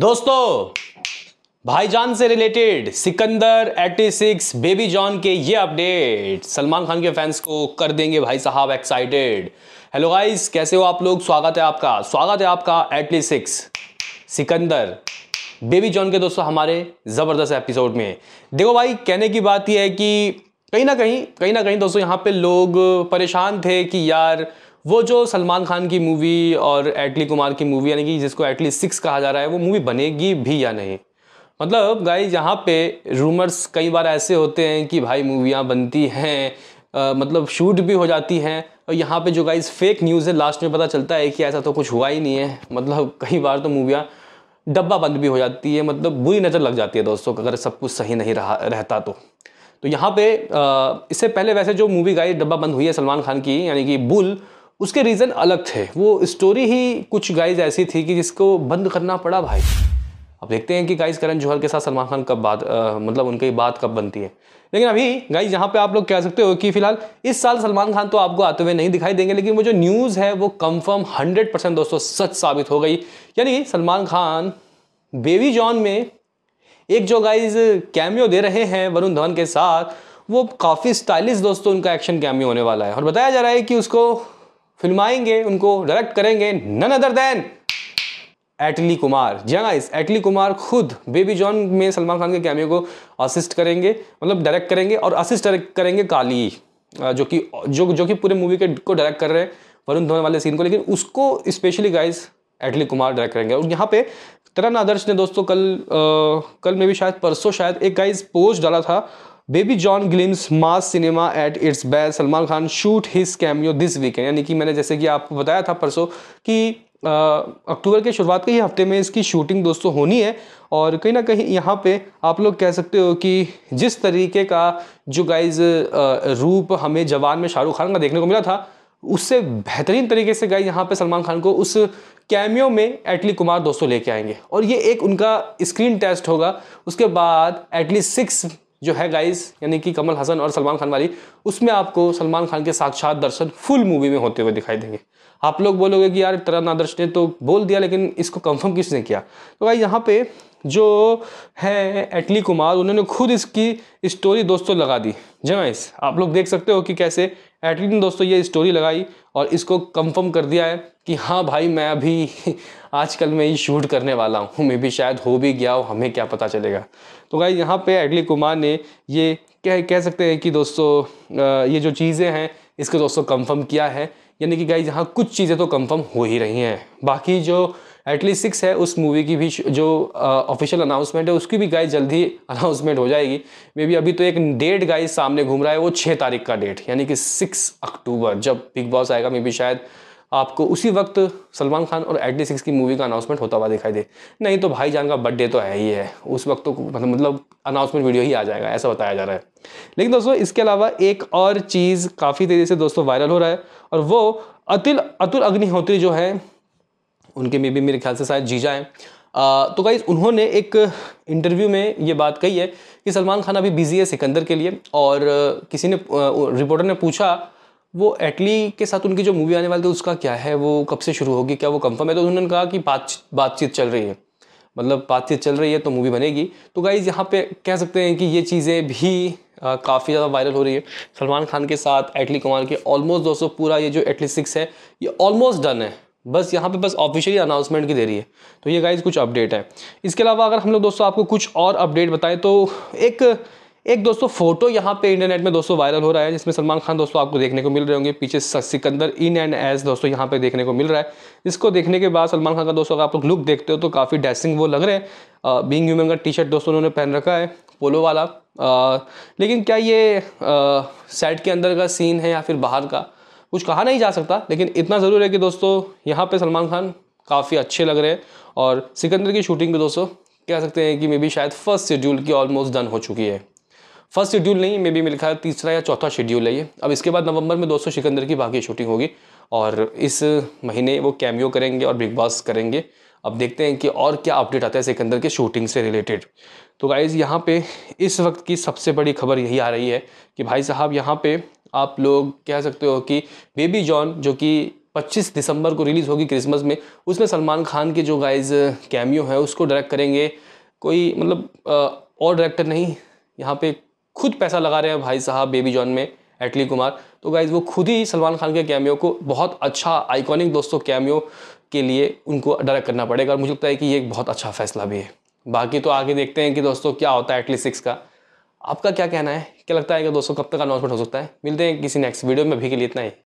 दोस्तों भाईजान से रिलेटेड सिकंदर 86 बेबी जॉन के ये अपडेट सलमान खान के फैंस को कर देंगे भाई साहब एक्साइटेड हेलो गाइस कैसे हो आप लोग स्वागत है आपका स्वागत है आपका 86 सिक्स सिकंदर बेबी जॉन के दोस्तों हमारे ज़बरदस्त एपिसोड में देखो भाई कहने की बात यह है कि कहीं ना कहीं कहीं ना कहीं दोस्तों यहाँ पे लोग परेशान थे कि यार वो जो सलमान खान की मूवी और एटली कुमार की मूवी यानी कि जिसको एटली सिक्स कहा जा रहा है वो मूवी बनेगी भी या नहीं मतलब गाई यहाँ पे रूमर्स कई बार ऐसे होते हैं कि भाई मूवियाँ बनती हैं मतलब शूट भी हो जाती हैं और यहाँ पे जो गाइज फेक न्यूज़ है लास्ट में पता चलता है कि ऐसा तो कुछ हुआ ही नहीं है मतलब कई बार तो मूवियाँ डब्बा बंद भी हो जाती है मतलब बुरी नज़र लग जाती है दोस्तों अगर सब कुछ सही नहीं रहा रहता तो तो यहाँ पे इससे पहले वैसे जो मूवी गाई डब्बा बंद हुई है सलमान खान की यानी कि बुल उसके रीज़न अलग थे वो स्टोरी ही कुछ गाइज ऐसी थी कि जिसको बंद करना पड़ा भाई अब देखते हैं कि गाइज करण जौहर के साथ सलमान खान कब बात आ, मतलब उनकी बात कब बनती है लेकिन अभी गाइज यहाँ पे आप लोग कह सकते हो कि फिलहाल इस साल सलमान खान तो आपको आते हुए नहीं दिखाई देंगे लेकिन वो जो न्यूज़ है वो कंफर्म हंड्रेड परसेंट दोस्तों सच साबित हो गई यानी सलमान खान बेबी जॉन में एक जो गाइज कैमियो दे रहे हैं वरुण धवन के साथ वो काफ़ी स्टाइलिश दोस्तों उनका एक्शन कैमियो होने वाला है और बताया जा रहा है कि उसको फिल्माएंगे उनको डायरेक्ट करेंगे none other than Atlee Kumar ji हाँ इस एटली कुमार खुद बेबी जॉन में सलमान खान के कैमियो को असिस्ट करेंगे मतलब डायरेक्ट करेंगे और असिस्ट डायरेक्ट करेंगे काली जो कि जो जो कि पूरे मूवी के को डायरेक्ट कर रहे हैं वरुण धवन वाले सीन को लेकिन उसको specially guys Atlee Kumar direct करेंगे और यहाँ पे तरन आदर्श ने दोस्तों कल आ, कल में भी शायद परसों शायद एक गाइज पोस्ट डाला था Baby John glimpse mass cinema at its best Salman Khan shoot his cameo this weekend यानी कि मैंने जैसे कि आपको बताया था परसों कि अक्टूबर के शुरुआत के ही हफ्ते में इसकी शूटिंग दोस्तों होनी है और कहीं ना कहीं यहाँ पे आप लोग कह सकते हो कि जिस तरीके का जो गाइज रूप हमें जवान में शाहरुख खान का देखने को मिला था उससे बेहतरीन तरीके से गाइज यहाँ पे सलमान खान को उस कैमियो में एटली कुमार दोस्तों लेके आएंगे और ये एक उनका स्क्रीन टेस्ट होगा उसके बाद एटली सिक्स जो है गाइस यानी कि कमल हसन और सलमान खान वाली उसमें आपको सलमान खान के साक्षात दर्शन फुल मूवी में होते हुए दिखाई देंगे आप लोग बोलोगे कि यार तरन आदर्श ने तो बोल दिया लेकिन इसको कंफर्म किसने किया तो भाई यहाँ पे जो है एटली कुमार उन्होंने खुद इसकी स्टोरी दोस्तों लगा दी जमाइस आप लोग देख सकते हो कि कैसे एटली ने दोस्तों ये स्टोरी लगाई और इसको कंफर्म कर दिया है कि हाँ भाई मैं अभी आजकल मैं ये शूट करने वाला हूँ मैं भी शायद हो भी गया हो हमें क्या पता चलेगा तो गाई यहाँ पे एटली कुमार ने ये कह कह सकते हैं कि दोस्तों ये जो चीज़ें हैं इसको दोस्तों कंफर्म किया है यानी कि गाई यहाँ कुछ चीज़ें तो कंफर्म हो ही रही हैं बाकी जो एटलीस्ट सिक्स है उस मूवी की भी जो ऑफिशियल अनाउंसमेंट है उसकी भी गाइस जल्दी अनाउंसमेंट हो जाएगी मे बी अभी तो एक डेट गाइस सामने घूम रहा है वो छः तारीख का डेट यानी कि सिक्स अक्टूबर जब बिग बॉस आएगा मे बी शायद आपको उसी वक्त सलमान खान और एटली सिक्स की मूवी का अनाउंसमेंट होता हुआ दिखाई दे नहीं तो भाई जान का बर्थडे तो है ही है उस वक्त तो मतलब अनाउंसमेंट मतलब वीडियो ही आ जाएगा ऐसा बताया जा रहा है लेकिन दोस्तों इसके अलावा एक और चीज़ काफ़ी तेज़ी से दोस्तों वायरल हो रहा है और वो अतिल अतुल अग्निहोत्री जो है उनके मे भी मेरे ख्याल से शायद जीजा हैं तो गाइज उन्होंने एक इंटरव्यू में ये बात कही है कि सलमान खान अभी बिज़ी है सिकंदर के लिए और किसी ने रिपोर्टर ने पूछा वो एटली के साथ उनकी जो मूवी आने वाली थी उसका क्या है वो कब से शुरू होगी क्या वो कंफर्म है तो उन्होंने कहा कि बात बातचीत चल रही है मतलब बातचीत चल रही है तो मूवी बनेगी तो गाइज़ यहाँ पे कह सकते हैं कि ये चीज़ें भी काफ़ी ज़्यादा वायरल हो रही है सलमान खान के साथ एटली कुमार के ऑलमोस्ट दोस्तों पूरा ये जो एटली सिक्स है ये ऑलमोस्ट डन है बस यहाँ पे बस ऑफिशियली अनाउंसमेंट की दे रही है तो ये गाइज कुछ अपडेट है इसके अलावा अगर हम लोग दोस्तों आपको कुछ और अपडेट बताएं तो एक एक दोस्तों फोटो यहाँ पे इंटरनेट में दोस्तों वायरल हो रहा है जिसमें सलमान खान दोस्तों आपको देखने को मिल रहे होंगे पीछे सिकंदर इन एंड एज दोस्तों यहाँ पे देखने को मिल रहा है इसको देखने के बाद सलमान खान का दोस्तों अगर आप लोग लुक देखते हो तो काफ़ी ड्रेसिंग वो लग रहे हैं बींग ह्यूमन का टी शर्ट दोस्तों उन्होंने पहन रखा है पोलो वाला आ, लेकिन क्या ये सेट के अंदर का सीन है या फिर बाहर का कुछ कहा नहीं जा सकता लेकिन इतना ज़रूर है कि दोस्तों यहाँ पे सलमान खान काफ़ी अच्छे लग रहे हैं और सिकंदर की शूटिंग भी दोस्तों कह सकते हैं कि मे बी शायद फर्स्ट शेड्यूल की ऑलमोस्ट डन हो चुकी है फर्स्ट शेड्यूल नहीं मे बी मेरे ख्याल तीसरा या चौथा शेड्यूल है ये अब इसके बाद नवंबर में दोस्तों सिकंदर की बाकी शूटिंग होगी और इस महीने वो कैमियो करेंगे और बिग बॉस करेंगे अब देखते हैं कि और क्या अपडेट आता है सिकंदर के शूटिंग से रिलेटेड तो गाइज़ यहाँ पे इस वक्त की सबसे बड़ी खबर यही आ रही है कि भाई साहब यहाँ पे आप लोग कह सकते हो कि बेबी जॉन जो कि 25 दिसंबर को रिलीज़ होगी क्रिसमस में उसमें सलमान खान के जो गाइज कैमियो है उसको डायरेक्ट करेंगे कोई मतलब uh, और डायरेक्टर नहीं यहाँ पे खुद पैसा लगा रहे हैं भाई साहब बेबी जॉन में एटली कुमार तो गाइज वो खुद ही सलमान खान के कैमियो को बहुत अच्छा आइकॉनिक दोस्तों कैमियो के लिए उनको डायरेक्ट करना पड़ेगा और मुझे लगता है कि ये एक बहुत अच्छा फैसला भी है बाकी तो आगे देखते हैं कि दोस्तों क्या होता है एटली सिक्स का आपका क्या कहना है क्या लगता है कि दोस्तों कब तक अनाउंसमेंट हो सकता है मिलते हैं किसी नेक्स्ट वीडियो में अभी के लिए इतना ही